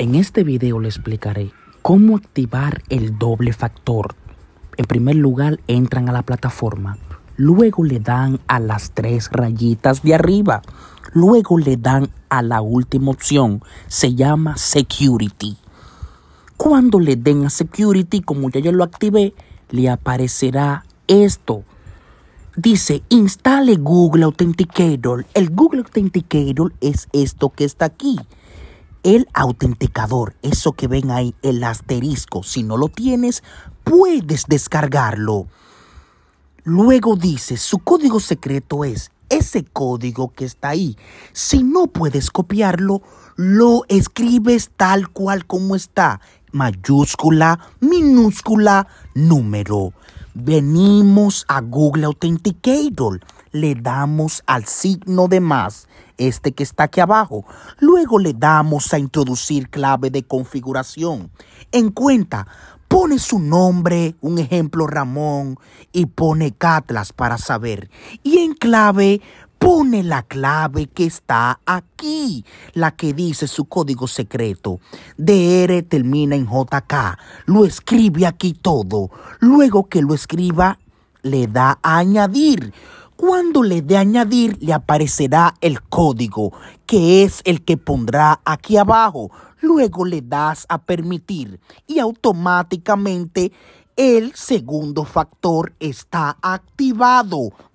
En este video le explicaré cómo activar el doble factor. En primer lugar entran a la plataforma, luego le dan a las tres rayitas de arriba, luego le dan a la última opción, se llama Security. Cuando le den a Security, como ya lo activé, le aparecerá esto dice instale Google Authenticator. El Google Authenticator es esto que está aquí. El autenticador, eso que ven ahí, el asterisco, si no lo tienes, puedes descargarlo. Luego dice, su código secreto es ese código que está ahí. Si no puedes copiarlo, lo escribes tal cual como está. Mayúscula, minúscula, número. Venimos a Google Authenticator, le damos al signo de más, este que está aquí abajo. Luego le damos a introducir clave de configuración. En cuenta, pone su nombre, un ejemplo Ramón, y pone Catlas para saber. Y en clave pone la clave que está aquí, la que dice su código secreto. DR termina en JK, lo escribe aquí todo. Luego que lo escriba, le da a añadir. Cuando le dé añadir, le aparecerá el código, que es el que pondrá aquí abajo. Luego le das a permitir y automáticamente el segundo factor está activado.